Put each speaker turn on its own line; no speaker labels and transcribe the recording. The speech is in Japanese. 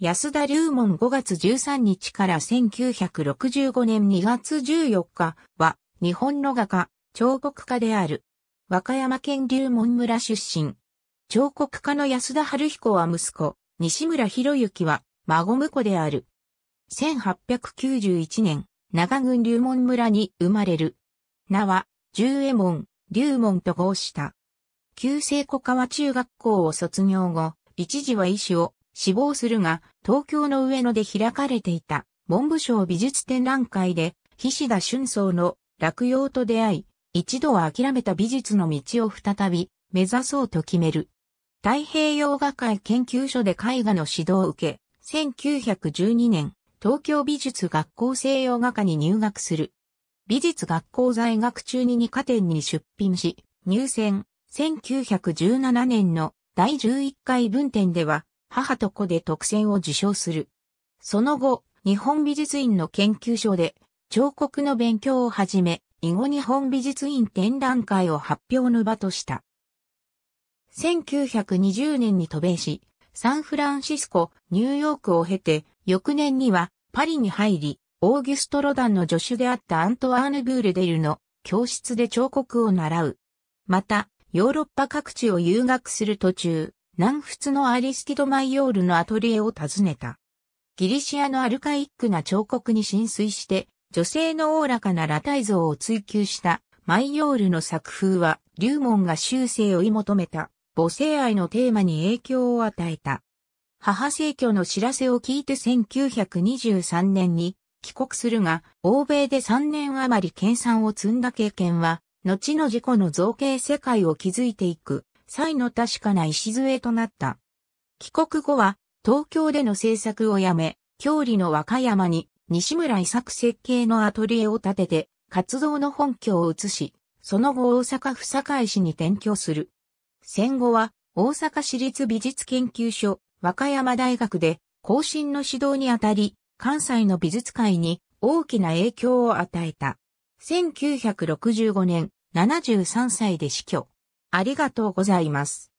安田龍門5月13日から1965年2月14日は日本の画家、彫刻家である。和歌山県龍門村出身。彫刻家の安田春彦は息子、西村博之は孫婿である。1891年、長郡龍門村に生まれる。名は、十右衛門、龍門と号した。旧聖古川中学校を卒業後、一時は医師を死亡するが、東京の上野で開かれていた文部省美術展覧会で、菱田春草の落葉と出会い、一度は諦めた美術の道を再び目指そうと決める。太平洋画界研究所で絵画の指導を受け、1912年、東京美術学校西洋画科に入学する。美術学校在学中に2科展に出品し、入選、1917年の第11回文展では、母と子で特選を受賞する。その後、日本美術院の研究所で彫刻の勉強をはじめ、以後日本美術院展覧会を発表の場とした。1920年に渡米し、サンフランシスコ、ニューヨークを経て、翌年にはパリに入り、オーギュスト・ロダンの助手であったアントワーヌ・ブールデルの教室で彫刻を習う。また、ヨーロッパ各地を遊学する途中、南仏のアリスティド・マイオールのアトリエを訪ねた。ギリシアのアルカイックな彫刻に浸水して、女性のおおらかな裸体像を追求したマイオールの作風は、リュモンが修正を追い求めた母性愛のテーマに影響を与えた。母性挙の知らせを聞いて1923年に帰国するが、欧米で3年余り研鑽を積んだ経験は、後の事故の造形世界を築いていく際の確かな礎となった。帰国後は、東京での制作をやめ、郷里の和歌山に西村伊作設計のアトリエを建てて、活動の本拠を移し、その後大阪府堺市に転居する。戦後は大阪市立美術研究所和歌山大学で後進の指導にあたり、関西の美術界に大きな影響を与えた。1965年73歳で死去。ありがとうございます。